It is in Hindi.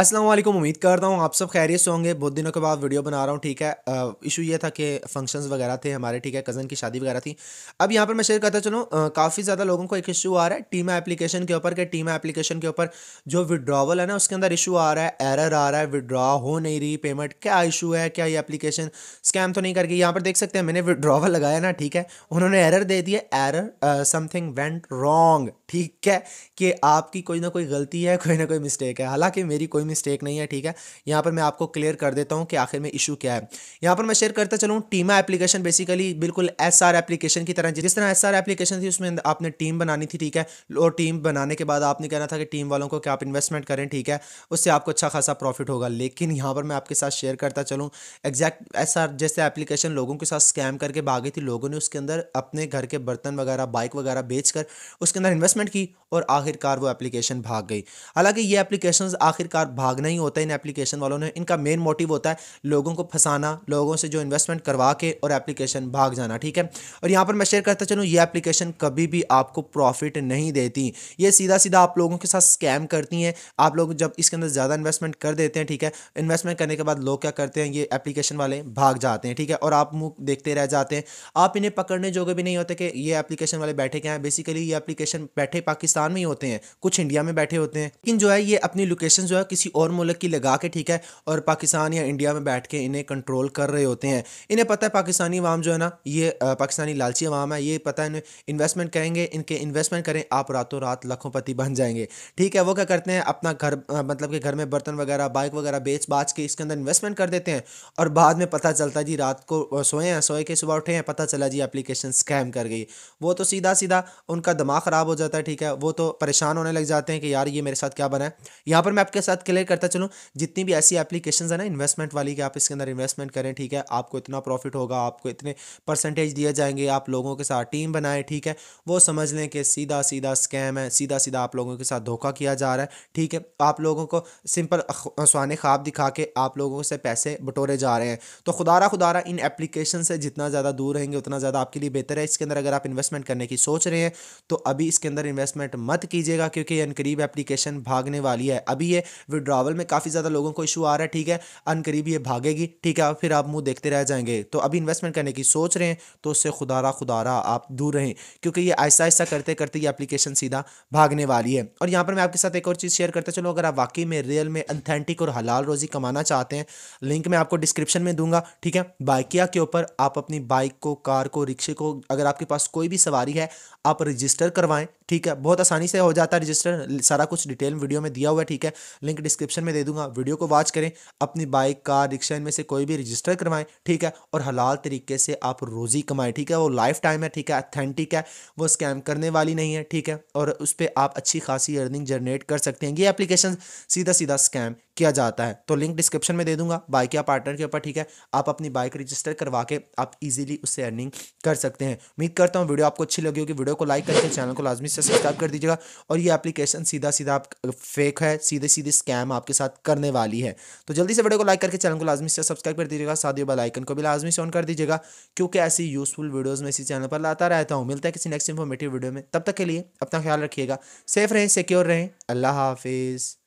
अस्सलाम वालेकुम उम्मीद करता हूँ आप सब खैरियत से होंगे बहुत दिनों के बाद वीडियो बना रहा हूँ ठीक है इशू ये था कि फंक्शंस वगैरह थे हमारे ठीक है कज़न की शादी वगैरह थी अब यहाँ पर मैं शेयर करता चलूँ काफ़ी ज़्यादा लोगों को एक इशू आ रहा है टीमा एप्लीकेशन के ऊपर के टीमा एप्लीकेशन के ऊपर जो विड्रावल है ना उसके अंदर इशू आ रहा है एरर आ रहा है विड्रॉ हो नहीं रही पेमेंट क्या इशू है क्या ये एप्लीकेशन स्कैम तो नहीं करके यहाँ पर देख सकते हैं मैंने विड्रावल लगाया ना ठीक है उन्होंने एरर दे दिया एरर समथिंग वेंट रॉन्ग ठीक है कि आपकी कोई ना कोई गलती है कोई ना कोई मिस्टेक है हालाँकि मेरी कोई कोई मिस्टेक नहीं है ठीक है यहाँ पर मैं आपको क्लियर कर देता हूँ कि आखिर में इशू क्या है यहाँ पर मैं शेयर करता चलूँ टीमा एप्लीकेशन बेसिकली बिल्कुल एस आर एप्लीकेशन की तरह जिस तरह एस आर एप्लीकेशन थी उसमें आपने टीम बनानी थी ठीक है और टीम बनाने के बाद आपने कहना था कि टीम वालों को क्या आप इन्वेस्टमेंट करें ठीक है उससे आपको अच्छा खासा प्रॉफिट होगा लेकिन यहाँ पर मैं आपके साथ शेयर करता चलूँ एग्जैक्ट एस जैसे एप्लीकेशन लोगों के साथ स्कैम करके भागी थी लोगों ने उसके अंदर अपने घर के बर्तन वगैरह बाइक वगैरह बेच उसके अंदर इन्वेस्टमेंट की और आखिरकार वो एप्लीकेशन भाग गई हालांकि ये एप्लीकेशन आखिरकार भागना ही होता है इन एप्लीकेशन वालों ने इनका मेन मोटिव होता है लोगों को फंसाना लोगों से जो इन्वेस्टमेंट करवा के और एप्लीकेशन भाग जाना ठीक है और यहाँ पर मैं शेयर करता चलूँ ये एप्लीकेशन कभी भी आपको प्रॉफिट नहीं देती ये सीधा सीधा आप लोगों के साथ स्कैम करती हैं आप लोग जब इसके अंदर ज़्यादा इन्वेस्टमेंट कर देते हैं ठीक है इन्वेस्टमेंट करने के बाद लोग क्या करते हैं ये एप्लीकेशन वाले भाग जाते हैं ठीक है और आप मुँह देखते रह जाते हैं आप इन्हें पकड़ने जोगे भी नहीं होते कि ये एप्लीकेशन वाले बैठे क्या हैं बेसिकली ये एप्लीकेशन बैठे पाकिस्तान में ही होते हैं कुछ इंडिया में बैठे होते हैं लेकिन जो है ये अपनी लोकेशन जो है किसी किसी और मुल्क की लगा के ठीक है और पाकिस्तान या इंडिया में बैठ के इन्हें कंट्रोल कर रहे होते हैं इन्हें पता है पाकिस्तानी अवाम जो है ना ये पाकिस्तानी लालची अवाम है ये पता है इन्वेस्टमेंट करेंगे इनके इन्वेस्टमेंट करें आप रातों रात लखों पति बन जाएंगे ठीक है वो क्या करते हैं अपना घर मतलब कि घर में बर्तन वगैरह बाइक वगैरह बेच बाच के इसके अंदर इन्वेस्टमेंट कर देते हैं और बाद में पता चलता है जी रात को सोए हैं सोए के सुबह उठे हैं पता चला जी एप्लीकेशन स्कैम कर गई वो तो सीधा सीधा उनका दिमाग ख़राब हो जाता है ठीक है वो तो परेशान होने लग जाते हैं कि यार ये मेरे साथ क्या बना है यहाँ पर मैं आपके साथ क्लियर करता चलूँ जितनी भी ऐसी एप्लीकेशन है ना इन्वेस्टमेंट वाली कि आप इसके अंदर इन्वेस्टमेंट करें ठीक है आपको इतना प्रॉफिट होगा आपको इतने परसेंटेज दिए जाएंगे आप लोगों के साथ टीम बनाए ठीक है वो समझ लें कि सीधा सीधा स्कैम है सीधा सीधा आप लोगों के साथ धोखा किया जा रहा है ठीक है आप लोगों को सिंपल सुहाने ख्वाब दिखा के आप लोगों से पैसे बटोरे जा रहे हैं तो खुदारा खुदारा इन एप्लीकेशन से जितना ज़्यादा दूर रहेंगे उतना ज़्यादा आपके लिए बेहतर है इसके अंदर अगर आप इन्वेस्टमेंट करने की सोच रहे हैं तो अभी इसके अंदर इन्वेस्टमेंट मत कीजिएगा क्योंकि ये करीब एप्लीकेशन भागने वाली है अभी ये विड्रावल में काफ़ी ज़्यादा लोगों को इशू आ रहा है ठीक है अन करीब ये भागेगी ठीक है फिर आप मुंह देखते रह जाएंगे तो अभी इन्वेस्टमेंट करने की सोच रहे हैं तो उससे खुदारा खुदारा आप दूर रहें क्योंकि ये ऐसा ऐसा करते करते ये एप्लीकेशन सीधा भागने वाली है और यहाँ पर मैं आपके साथ एक और चीज़ शेयर करता चलो अगर आप वाकई में रियल में अथेंटिक और हलाल रोज़ी कमाना चाहते हैं लिंक मैं आपको डिस्क्रिप्शन में दूंगा ठीक है बाइकिया के ऊपर आप अपनी बाइक को कार को रिक्शे को अगर आपके पास कोई भी सवारी है आप रजिस्टर करवाएं ठीक है बहुत आसानी से हो जाता है रजिस्टर सारा कुछ डिटेल वीडियो में दिया हुआ है ठीक है लिंक डिस्क्रिप्शन में दे दूंगा वीडियो को वॉच करें अपनी बाइक कार रिक्शा इनमें से कोई भी रजिस्टर करवाएं ठीक है और हलाल तरीके से आप रोज़ी कमाएं ठीक है वो लाइफ टाइम है ठीक है अथेंटिक है वो स्कैम करने वाली नहीं है ठीक है और उस पर आप अच्छी खासी अर्निंग जनरेट कर सकते हैं ये एप्लीकेशन सीधा सीधा स्कैम किया जाता है तो लिंक डिस्क्रिप्शन में दे दूंगा बाइक या पार्टनर के ऊपर ठीक है आप अपनी बाइक रजिस्टर करवा के आप इजीली उससे अर्निंग कर सकते हैं उम्मीद करता हूँ वीडियो आपको अच्छी लगी होगी वीडियो को लाइक करके चैनल को लाजमी से सब्सक्राइब कर दीजिएगा और ये एप्लीकेशन सीधा सीधा आप फेक है सीधे सीधे स्कैम आपके साथ करने वाली है तो जल्दी से वीडियो को लाइक करके चैनल को लाजमी से सब्सक्राइब कर दीजिएगा साथ ही बेलाइकन को भी लाजमी से ऑन कर दीजिएगा क्योंकि ऐसी यूजफुल वीडियोज़ में इसी चैनल पर लाता रहता हूँ मिलता है किसी नेक्स्ट इन्फॉर्मेटिव वीडियो में तब तक के लिए अपना ख्याल रखिएगा सेफ रहें सिक्योर रहें अल्लाह हाफिज़